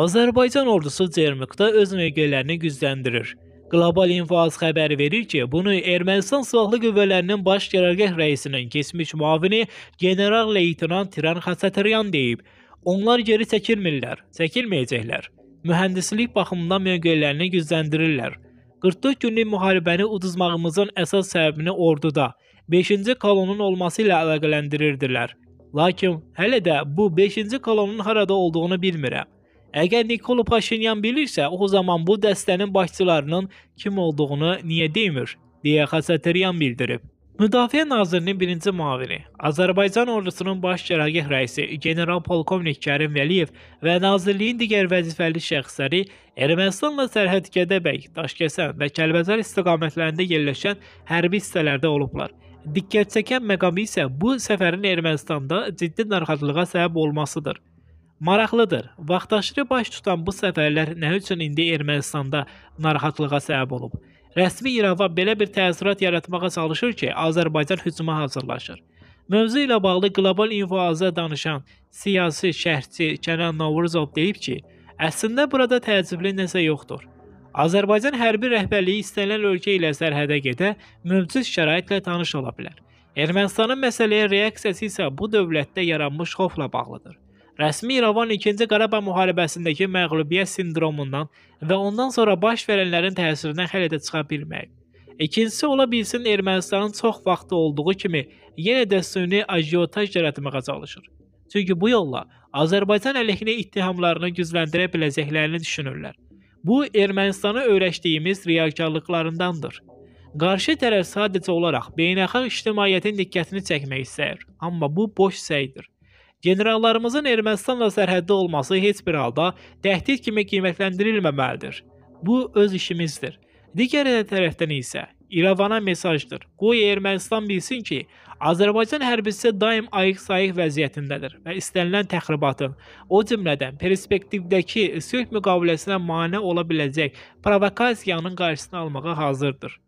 Azərbaycan ordusu Cermukda öz mövqelərini gücləndirir. Qlobal İnfoaz xəbəri verir ki, bunu Ermənistan Silahlı Qüvvələrinin baş qərargah rəisinin keçmiş muavini general leytenant Tiran Xasatryan deyib. Onlar geri çəkilmirlər, çəkilməyəcəklər. Mühəndislik baxımından mövqelərini gücləndirirlər. 44 günlük müharibəni uduzmağımızın əsas səbəbini orduda 5-ci kolonun olması ilə əlaqələndirirdilər. Lakin hələ də bu 5-ci kolonun harada olduğunu bilmirəm. Əgər Nikolo Paşinyan bilirsə, o zaman bu dəstənin başçılarının kim olduğunu niyə demir, deyə Xasatryan bildirib. Müdafiə Nazirinin birinci mavini, Azərbaycan ordusunun baş cəragəh rəisi general polkovnik Kərim Vəliyev və nazirliyin digər vəzifəli şəxsləri Ermənistanla sərhəd Gədəbəy, Daşkəsən və Kəlbəcər istiqamətlərində yerləşən hərbi hissələrdə olublar. Diqqət çəkən məqamı isə bu səfərin Ermənistanda ciddi narahatlığa səbəb olmasıdır. Maraqlıdır, vaxtaşırı baş tutan bu səfərlər nə üçün indi Ermənistanda narahatlığa səbəb olub? Rəsmi İrəvan belə bir təəssürat yaratmağa çalışır ki, Azərbaycan hücuma hazırlaşır. Mövzu ilə bağlı Qlobal İnfoaza danışan siyasi şərhçi Kənan Novruzov deyib ki, əslində burada təəccüblü nəsə yoxdur. Azərbaycan hərbi rəhbərliyi istənilən ölkə ilə sərhədə gedə mövcud şəraitlə tanış ola bilər. Ermənistanın məsələyə reaksiyası isə bu dövlətdə yaranmış xofla bağlıdır. Rəsmi İrəvan 2-ci Qarabağ müharibəsindəki məğlubiyyət sindromundan və ondan sonra baş verənlərin təsirindən hələ də çıxa bilməyib. İkincisi ola bilsin Ermənistanın çox vaxtı olduğu kimi yenə də süni ajiotaj yaratmağa çalışır. Çünki bu yolla Azərbaycan əleyhinə ittihamlarını gücləndirə biləcəklərini düşünürlər. Bu Ermənistana öyrəşdiyimiz riyakarlıqlarındandır. Qarşı tərəf sadəcə olaraq beynəlxalq ictimaiyyətin diqqətini çəkmək istəyir, amma bu boş səydir. Generallarımızın Ermənistanla sərhəddə olması heç bir halda təhdid kimi qiymətləndirilməməlidir. Bu öz işimizdir. Digər tərəfdən isə İrəvana mesajdır. Qoy Ermənistan bilsin ki, Azərbaycan hərbisi daim ayıq-sayıq vəziyyətindədir və istənilən təxribatın, o cümlədən perspektivdəki sülh müqaviləsinə mane ola biləcək provokasiyanın qarşısını almağa hazırdır.